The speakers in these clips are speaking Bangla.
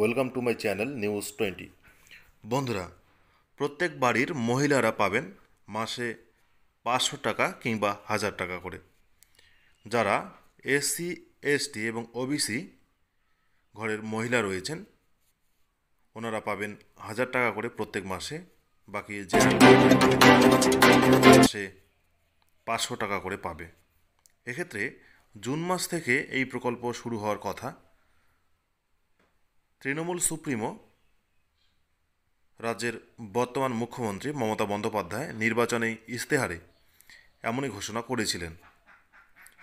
welcome to my channel news twenty বন্ধুরা প্রত্যেক বাড়ির মহিলারা পাবেন মাসে পাঁচশো টাকা কিংবা হাজার টাকা করে যারা এসসি এসটি এবং ওবিসি ঘরের মহিলা রয়েছেন ওনারা পাবেন হাজার টাকা করে প্রত্যেক মাসে বাকি যে মাসে পাঁচশো টাকা করে পাবে এক্ষেত্রে জুন মাস থেকে এই প্রকল্প শুরু হওয়ার কথা তৃণমূল সুপ্রিমো রাজ্যের বর্তমান মুখ্যমন্ত্রী মমতা বন্দ্যোপাধ্যায় নির্বাচনে ইশতেহারে এমনই ঘোষণা করেছিলেন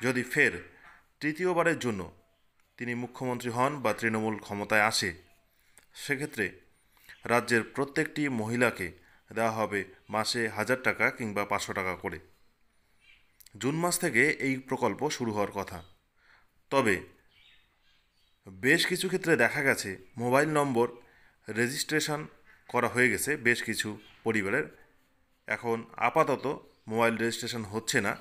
যদি ফের তৃতীয়বারের জন্য তিনি মুখ্যমন্ত্রী হন বা তৃণমূল ক্ষমতায় আসে সেক্ষেত্রে রাজ্যের প্রত্যেকটি মহিলাকে দেওয়া হবে মাসে হাজার টাকা কিংবা পাঁচশো টাকা করে জুন মাস থেকে এই প্রকল্প শুরু হওয়ার কথা তবে বেশ কিছু ক্ষেত্রে দেখা গেছে মোবাইল নম্বর রেজিস্ট্রেশন করা হয়ে গেছে বেশ কিছু পরিবারের এখন আপাতত মোবাইল রেজিস্ট্রেশন হচ্ছে না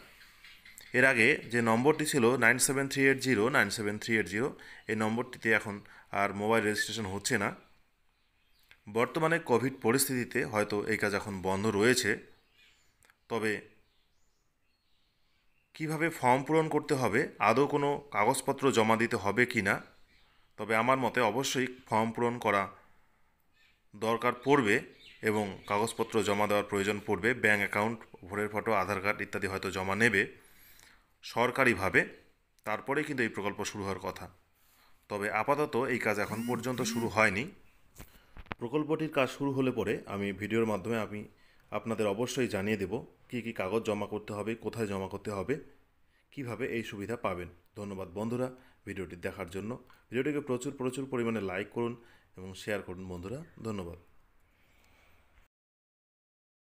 এর আগে যে নম্বরটি ছিল nine seven three eight zero nine seven three eight zero এই নম্বরটিতে এখন আর মোবাইল রেজিস্ট্রেশন হচ্ছে না বর্তমানে কোভিড পরিস্থিতিতে হয়তো এই কাজ এখন বন্ধ রয়েছে তবে কিভাবে ফর্ম পূরণ করতে হবে আদৌ কোনো কাগজপত্র জমা দিতে হবে কি না তবে আমার মতে অবশ্যই ফর্ম পূরণ করা দরকার পড়বে এবং কাগজপত্র জমা দেওয়ার প্রয়োজন পড়বে ব্যাঙ্ক অ্যাকাউন্ট ভোরের ফটো আধার কার্ড ইত্যাদি হয়তো জমা নেবে সরকারিভাবে তারপরে কিন্তু এই প্রকল্প শুরু হওয়ার কথা তবে আপাতত এই কাজ এখন পর্যন্ত শুরু হয়নি প্রকল্পটির কাজ শুরু হলে পরে আমি ভিডিওর মাধ্যমে আমি আপনাদের অবশ্যই জানিয়ে দেব কি কি কাগজ জমা করতে হবে কোথায় জমা করতে হবে কিভাবে এই সুবিধা পাবেন ধন্যবাদ বন্ধুরা ভিডিওটি দেখার জন্য ভিডিওটিকে প্রচুর প্রচুর পরিমাণে লাইক করুন এবং শেয়ার করুন বন্ধুরা ধন্যবাদ